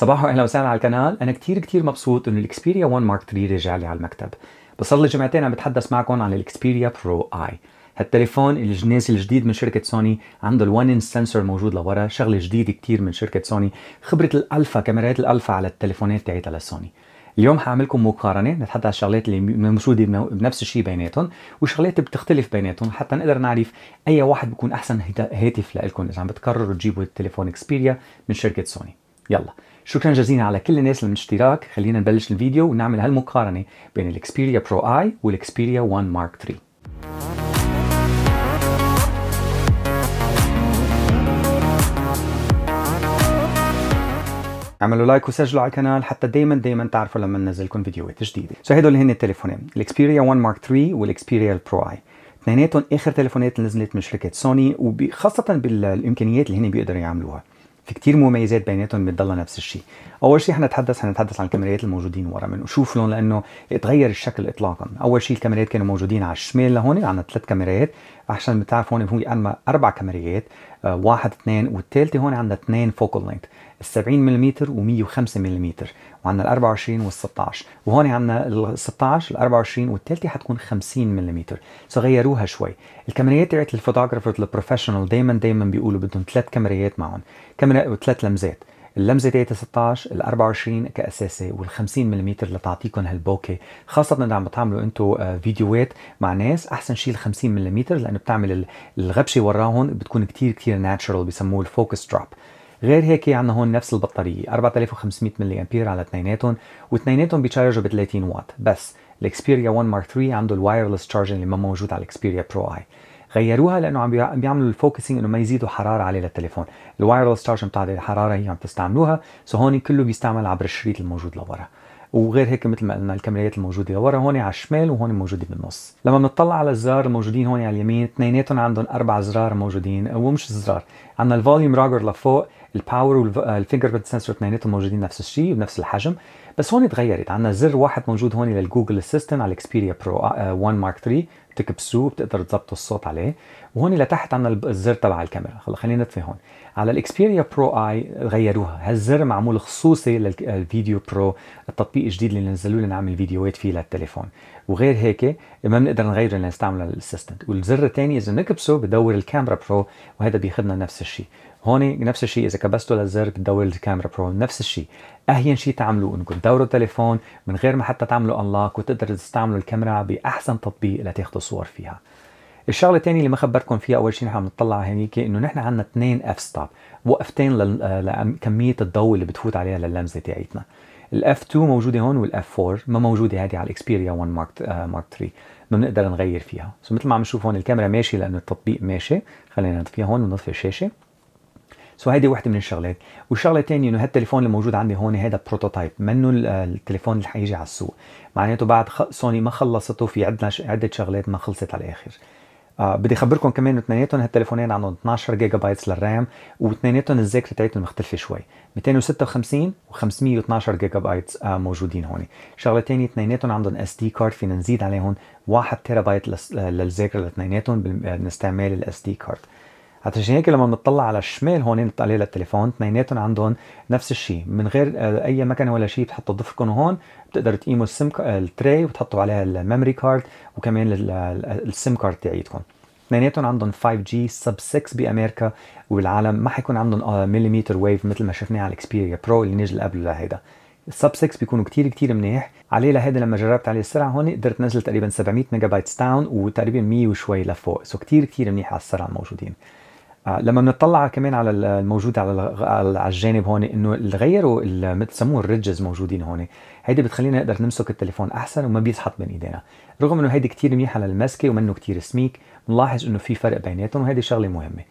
صباح واهلا وسهلا على القناه انا كثير كثير مبسوط انه الاكسبيريا 1 مارك 3 رجع لي على المكتب بصلي لي جمعتين عم بتحدث معكم عن الاكسبيريا برو اي هالتليفون الجنس الجديد من شركة سوني عنده ال1 ان سنسور موجود لورا شغلة جديدة كتير من شركة سوني خبرة الألفا كاميرات الألفا على التليفونات تاعتها لسوني اليوم لكم مقارنة نتحدث عن الشغلات اللي موجودة بنفس الشيء بيناتهم وشغلات بتختلف بيناتهم حتى نقدر نعرف أي واحد بيكون أحسن هاتف لكم إذا عم بتقرروا تجيبوا التليفون إكسبيريا من شركة سوني يلا شكرا جزيلا على كل الناس اشتراك خلينا نبلش الفيديو ونعمل هالمقارنة بين الاكسبيريا برو اي والاكسبيريا 1 مارك 3 اعملوا لايك وسجلوا على القناه حتى دايما دايما تعرفوا لما ننزلكم فيديوهات جديده سو هدول هن التليفونين الاكسبيريا 1 مارك 3 والاكسبيريا برو اي اثنيناتهم اخر تليفونات نزلت من شركه سوني وخاصه بالامكانيات اللي هن بيقدروا يعملوها في كتير مميزات بيناتهم بتضلها نفس الشيء اول شيء حنتحدث حنتحدث عن الكاميرات الموجودين ورا من شوف لهم لانه اتغير الشكل اطلاقا اول شيء الكاميرات كانوا موجودين على الشمال لهون عندنا يعني ثلاث كاميرات عشان بتعرف هون في عندنا اربع كاميرات آه، واحد اثنين والثالثه هون عندنا اثنين فوكال لينث ال 70 ملم و105 ملم وعندنا ال 24 وال 16 وهون عندنا ال 16 ال 24 والثالثه حتكون 50 ملم سو غيروها شوي الكاميرات تاعت الفوتوغرافرز البروفيشنال دائما دائما بيقولوا بدهم ثلاث كاميرات معهم كاميرا وثلاث لمزات اللمزه تاعتها 16 ال 24 كاساسي وال 50 ملم لتعطيكم هالبوكي خاصه اذا عم بتعملوا انتم آه، فيديوهات مع ناس احسن شيء ال 50 ملم لانه بتعمل الغبشه وراهم بتكون كثير كثير ناتشرال بسموه الفوكس دروب غير هيك عندنا يعني هون نفس البطاريه 4500 ملي امبير على اثنيناتهم واثنيناتهم بيتشارجوا ب 30 واط بس الاكسبيريا 1 مارك 3 عنده الوايرلس تشارجنج اللي ما موجود على الاكسبيريا برو اي غيروها لانه عم بيعملوا الفوكسينج انه ما يزيدوا حراره عليه للتليفون الوايرلس تشارج بتاع الحراره هي عم تستعملوها سو هون كله بيستعمل عبر الشريط الموجود لورا وغير هيك مثل ما قلنا الكاميرات الموجوده لورا هون على الشمال وهون موجوده بالنص لما بنطلع على الزرار الموجودين هون على اليمين اثنيناتهم عندهم اربع زرار موجودين ومش زرار عندنا الفوليوم راجر لفوق الباور والفينجر برنت سنسور اثنيناتهم موجودين نفس الشيء بنفس الحجم بس هون تغيرت عندنا زر واحد موجود هون للجوجل اسيستنت على الاكسبيريا برو 1 مارك 3 بتكبسوه بتقدر تظبطوا الصوت عليه وهون لتحت عندنا الزر تبع الكاميرا خلينا نطفي هون على الاكسبيريا برو اي غيروها هالزر معمول خصوصي للفيديو برو التطبيق الجديد اللي نزلوه لنعمل فيديوهات فيه للتليفون وغير هيك ما بنقدر نغيره لنستعمله للاسيستنت والزر الثاني اذا نكبسه بدور الكاميرا برو وهذا بياخذنا نفس الشيء هون نفس الشيء اذا كبستوا للزر بتدور الكاميرا برو نفس الشيء اهين شيء تعملوه انكم تدوروا التليفون من غير ما حتى تعملوا انلوك وتقدروا تستعملوا الكاميرا باحسن تطبيق لتاخذوا صور فيها الشغله الثانيه اللي ما خبرتكم فيها اول شيء نحن عم نطلع هنيك انه نحن عندنا اثنين اف ستوب وقفتين آه، لكميه الضوء اللي بتفوت عليها لللمزه تاعتنا الاف 2 موجوده هون والاف 4 ما موجوده هذه على الاكسبيريا 1 مارك مارك 3 ما بنقدر نغير فيها سو مثل ما عم نشوف هون الكاميرا ماشيه لانه التطبيق ماشي خلينا نطفيها هون ونطفي الشاشه سو هيدي وحده من الشغلات والشغله الثانيه انه هالتليفون اللي موجود عندي هون هذا بروتوتايب منه التليفون اللي حيجي على السوق معناته بعد سوني ما خلصته في عندنا عده شغلات ما خلصت على الاخر آه بدي اخبركم كمان انه اثنيناتهم هالتليفونين عندهم 12 جيجا بايتس للرام واثنيناتهم الذاكره تاعتهم مختلفه شوي 256 و512 جيجا بايتس آه موجودين هون شغله ثانيه اثنيناتهم عندهم اس دي كارد فينا نزيد عليهم 1 تيرا بايت للذاكره لاثنيناتهم باستعمال آه، الاس دي كارد عشان هيك لما بنطلع على الشمال هون بتقلي للتليفون اثنيناتهم عندهم نفس الشيء من غير آه، اي مكنه ولا شيء بتحطوا ضفكم هون بتقدروا تقيموا السم آه، التري وتحطوا عليها الميموري كارد وكمان السم كارد تاعيتكم اثنيناتهم عندهم 5G سب 6 بامريكا والعالم ما حيكون عندهم مليمتر آه، ويف مثل ما شفناه على الاكسبيريا برو اللي نزل قبل لهيدا السب 6 بيكونوا كتير كتير منيح عليه لهيدا لما جربت عليه السرعه هون قدرت نزل تقريبا 700 ميجا بايت داون وتقريبا 100 وشوي لفوق سو كتير كتير منيح على السرعه الموجودين آه، لما بنطلع كمان على الموجود على على الجانب هون انه اللي غيروا مثل سموه الريدجز موجودين هون هيدي بتخلينا نقدر نمسك التليفون احسن وما بيسحط بين ايدينا رغم انه هيدي كثير منيحه للمسكه ومنه كثير سميك بنلاحظ انه في فرق بيناتهم وهيدي شغله مهمه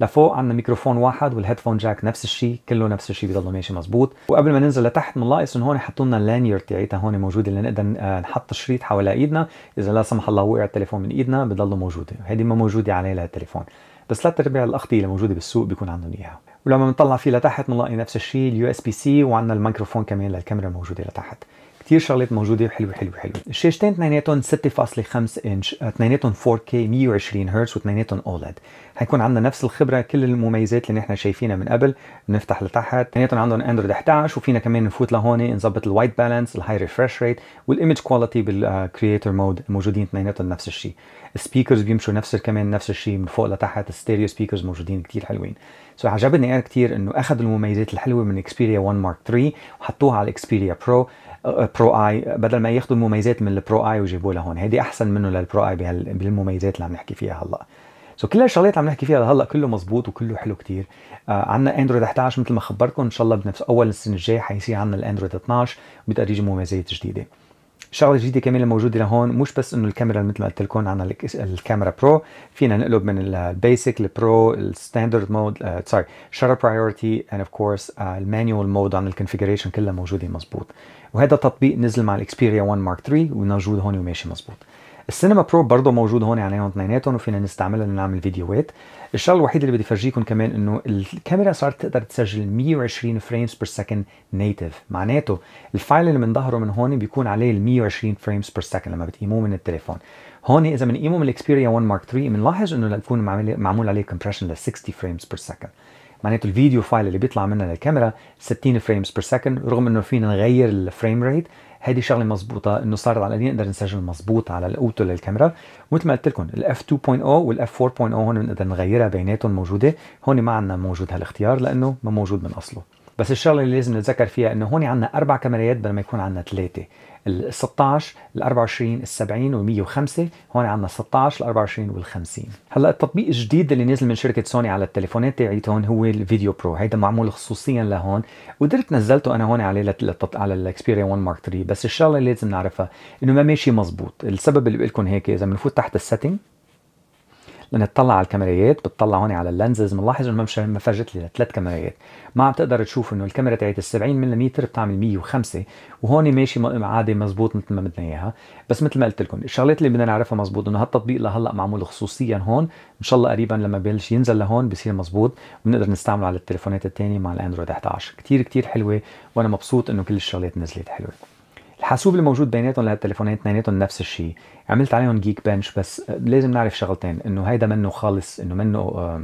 لفوق عندنا ميكروفون واحد والهيدفون جاك نفس الشيء كله نفس الشيء بيضلوا ماشي مزبوط وقبل ما ننزل لتحت بنلاقص انه هون حطوا لنا اللانير تاعتها هون موجوده لنقدر آه، نحط الشريط حول ايدنا اذا لا سمح الله وقع التليفون من ايدنا بضله موجوده هيدي ما موجوده عليه للتليفون بس ثلاث ارباع الاغطيه اللي موجوده بالسوق بيكون عندهم اياها ولما بنطلع فيه لتحت بنلاقي نفس الشيء اليو اس بي سي وعندنا الميكروفون كمان للكاميرا الموجوده لتحت كثير شغلات موجوده حلوه حلوه حلوه الشاشتين اثنيناتهم 6.5 انش اثنيناتهم 4K 120 هرتز واثنيناتهم اولد حيكون عندنا نفس الخبره كل المميزات اللي نحن شايفينها من قبل بنفتح لتحت اثنيناتهم عندهم اندرويد 11 وفينا كمان نفوت لهون نظبط الوايت بالانس الهاي ريفرش ريت والايمج كواليتي بالكرييتور مود موجودين اثنيناتهم نفس الشيء السبيكرز بيمشوا نفس كمان نفس الشيء من فوق لتحت الستيريو سبيكرز موجودين كثير حلوين سو so عجبني انا كثير انه اخذوا المميزات الحلوه من اكسبيريا 1 مارك 3 وحطوها على اكسبيريا برو برو اي بدل ما ياخذوا المميزات من البرو اي ويجيبوها لهون هيدي احسن منه للبرو اي بالمميزات اللي عم نحكي فيها هلا سو so كل الشغلات عم نحكي فيها هلا كله مزبوط وكله حلو كتير آه عندنا اندرويد 11 مثل ما خبركم ان شاء الله بنفس اول السنه الجاي حيصير عندنا الاندرويد 12 وبدها تيجي مميزات جديده شغله جديده كمان موجوده لهون مش بس انه الكاميرا مثل ما قلت لكم عندنا الكاميرا برو فينا نقلب من البيسك البرو الستاندرد مود سوري شاتر برايورتي اند اوف كورس المانيوال مود عن الكونفيجريشن كلها موجوده مزبوط وهذا التطبيق نزل مع الاكسبيريا 1 مارك 3 وموجود هون وماشي مزبوط السينما برو برضه موجود هون يعني اثنيناتهم وفينا نستعملها لنعمل فيديوهات الشغله الوحيده اللي بدي افرجيكم كمان انه الكاميرا صارت تقدر تسجل 120 فريمز بير سكند نيتف معناته الفايل اللي من ظهره من هون بيكون عليه ال 120 فريمز بير سكند لما بتقيموه من التليفون هون اذا بنقيمه من الاكسبيريا 1 مارك 3 بنلاحظ انه بيكون معمول عليه كومبريشن ل 60 فريمز بير سكند معناته الفيديو فايل اللي بيطلع منها للكاميرا 60 فريمز بير سكند رغم انه فينا نغير الفريم ريت هذه شغله مزبوطه انه صارت على ايدينا نقدر نسجل مزبوط على الأوتو للكاميرا ومثل ما قلت لكم الاف 2.0 والاف 4.0 هون بنقدر نغيرها بيناتهم موجوده هون ما عندنا موجود هالاختيار لانه ما موجود من اصله بس الشغله اللي لازم نتذكر فيها انه هون عندنا اربع كاميرات بدل ما يكون عندنا ثلاثه ال 16 ال 24 ال 70 وال 105 هون عندنا 16 ال 24 وال 50 هلا التطبيق الجديد اللي نزل من شركه سوني على التليفونات تاعيتهم هو الفيديو برو هيدا معمول خصوصيا لهون وقدرت نزلته انا هون عليه على الاكسبيريا 1 مارك 3 بس الشغله اللي لازم نعرفها انه ما ماشي مزبوط السبب اللي بقول لكم هيك اذا بنفوت تحت السيتنج بنطلع على الكاميرات بتطلع هون على اللنزز بنلاحظ انه ما فاجت لي ثلاث كاميرات ما عم تقدر تشوف انه الكاميرا تاعت ال 70 ملم بتعمل 105 وهون ماشي عادي مزبوط مثل ما بدنا اياها بس مثل ما قلت لكم الشغلات اللي بدنا نعرفها مزبوط انه هالتطبيق لهلا معمول خصوصيا هون ان شاء الله قريبا لما بلش ينزل لهون بصير مزبوط وبنقدر نستعمله على التليفونات الثانيه مع الاندرويد 11 كثير كثير حلوه وانا مبسوط انه كل الشغلات نزلت حلوه الحاسوب الموجود بيناتهم لهالتليفونين اثنيناتهم نفس الشيء عملت عليهم جيك بنش بس لازم نعرف شغلتين انه هيدا منه خالص انه منه آه،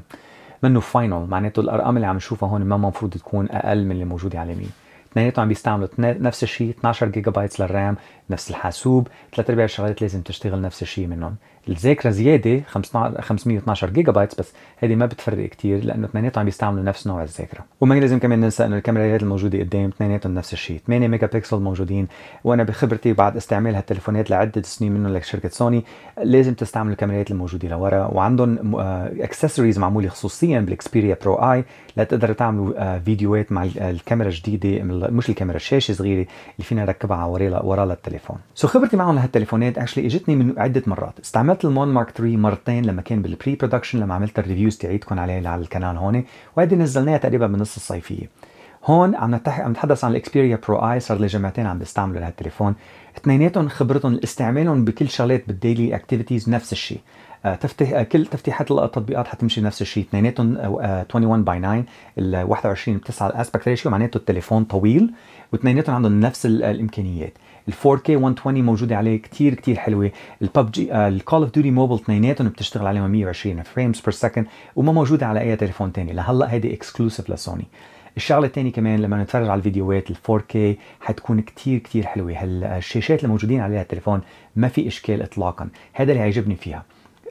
منه فاينل معناته الارقام اللي عم نشوفها هون ما المفروض تكون اقل من اللي موجوده على اليمين اثنيناتهم عم بيستعملوا نفس الشيء 12 جيجا بايتس للرام نفس الحاسوب ثلاث ارباع الشغلات لازم تشتغل نفس الشيء منهم الذاكره زياده 512 جيجا بايتس بس هذه ما بتفرق كثير لانه اثنيناتهم عم بيستعملوا نفس نوع الذاكره وما لازم كمان ننسى انه الكاميرات الموجوده قدام اثنيناتهم نفس الشيء 8 ميجا بكسل موجودين وانا بخبرتي بعد استعمال هالتليفونات لعده سنين منهم لشركه سوني لازم تستعمل الكاميرات الموجوده لورا وعندهم اكسسوارز آه، معموله خصوصيا بالاكسبيريا برو اي لتقدر تعملوا آه، فيديوهات مع الكاميرا الجديده من مش الكاميرا الشاشه صغيره اللي فينا نركبها ورا ورا للتليفون سو so خبرتي معهم لهالتليفونات اكشلي اجتني من عده مرات استعملت المون مارك 3 مرتين لما كان بالبري برودكشن لما عملت الريفيوز تاعيتكم عليه على القناه هون وهيدي نزلناها تقريبا بنص الصيفيه هون عم عم نتحدث عن الاكسبيريا برو اي صار لي جمعتين عم بستعمله لهالتليفون اثنيناتهم خبرتهم استعمالهم بكل شغلات بالديلي اكتيفيتيز نفس الشيء آه، تفتح آه، كل تفتيحات التطبيقات حتمشي نفس الشيء اثنيناتهم 21 باي 9 ال 21 بتسعى الاسبكت ريشيو معناته التليفون طويل واثنيناتهم عندهم نفس الامكانيات ال 4K 120 موجوده عليه كثير كثير حلوه الببجي الكول اوف ديوتي موبل اثنيناتهم بتشتغل عليهم 120 فريمز بير سكند وما موجوده على اي تليفون ثاني لهلا هيدي اكسكلوسيف لسوني الشغله الثانيه كمان لما نتفرج على الفيديوهات ال 4K حتكون كثير كثير حلوه هالشاشات آه، اللي موجودين عليها التليفون ما في اشكال اطلاقا هذا اللي عجبني فيها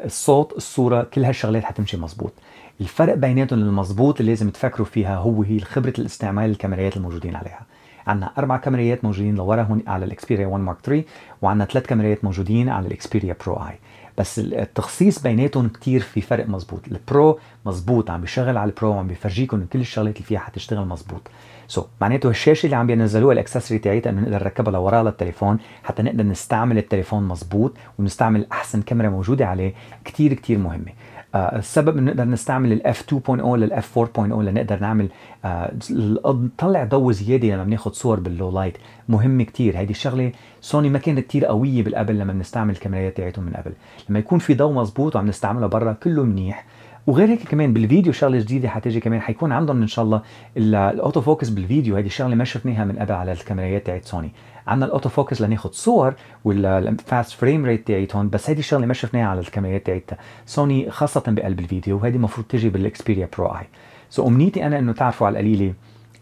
الصوت الصوره كل هالشغلات حتمشي مزبوط الفرق بيناتهم المزبوط اللي لازم تفكروا فيها هو هي خبره الاستعمال الكاميرات الموجودين عليها عندنا اربع كاميرات موجودين لورا هون على الاكسبيريا 1 مارك 3 وعندنا ثلاث كاميرات موجودين على الاكسبيريا برو اي بس التخصيص بيناتهم كتير في فرق مزبوط البرو مزبوط عم بيشغل على البرو عم بيفرجيكم كل الشغلات اللي فيها حتشتغل مزبوط سو so, معناته الشاشه اللي عم بينزلوها الاكسسوري تاعتها انه نقدر نركبها لورا للتليفون حتى نقدر نستعمل التليفون مزبوط ونستعمل احسن كاميرا موجوده عليه كتير كتير مهمه آه، السبب انه نقدر نستعمل الاف 2.0 للاف 4.0 لنقدر نعمل آه، نطلع ضوء زياده لما بناخذ صور باللو لايت مهم كثير هيدي الشغله سوني ما كانت كثير قويه بالقبل لما بنستعمل الكاميرات تاعتهم من قبل لما يكون في ضوء مزبوط وعم نستعمله برا كله منيح وغير هيك كمان بالفيديو شغله جديده حتيجي كمان حيكون عندهم ان شاء الله الاوتو فوكس بالفيديو هيدي الشغله ما شفناها من قبل على الكاميرات تاعت سوني عندنا الاوتو فوكس لناخد صور والفاست فريم ريت تاعتهم بس هيدي الشغله ما شفناها على الكاميرات تاعتها سوني خاصه بقلب الفيديو وهيدي المفروض تجي بالاكسبيريا برو اي سو امنيتي انا انه تعرفوا على القليله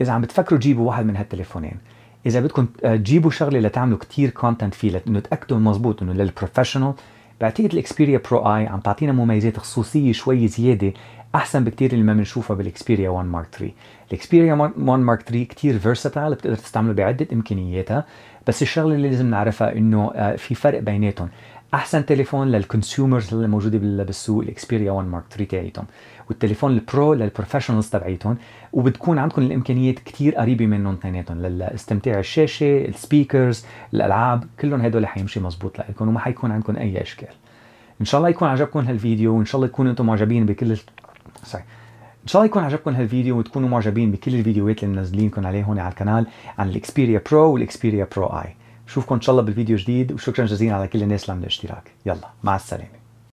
اذا عم بتفكروا تجيبوا واحد من هالتليفونين اذا بدكم تجيبوا آه، شغله لتعملوا كتير كونتنت فيه لانه تاكدوا مزبوط انه للبروفيشنال بعتقد الاكسبيريا برو اي عم تعطينا مميزات خصوصيه شوي زياده احسن بكتير اللي ما بنشوفها بالاكسبيريا 1 مارك 3 الاكسبيريا 1 مارك 3 كتير فيرساتايل بتقدر تستعمله بعده امكانياتها بس الشغله اللي لازم نعرفها انه آه، في فرق بيناتهم احسن تليفون للكونسيومرز اللي موجوده بالسوق الاكسبيريا 1 مارك 3 تاعيتهم والتليفون البرو للبروفيشنالز تبعيتهم وبتكون عندكم الامكانيات كتير قريبه منهم اثنيناتهم للاستمتاع الشاشه السبيكرز الالعاب كلهم هدول حيمشي مزبوط لكم وما حيكون عندكم اي اشكال ان شاء الله يكون عجبكم هالفيديو وان شاء الله تكونوا انتم معجبين بكل سوري ان شاء الله يكون عجبكم هالفيديو وتكونوا معجبين بكل الفيديوهات اللي منزلينكم عليه هون على القناه عن الاكسبيريا برو والاكسبيريا برو اي بشوفكم ان شاء الله بالفيديو جديد وشكرا جزيلا على كل الناس اللي عملوا اشتراك يلا مع السلامه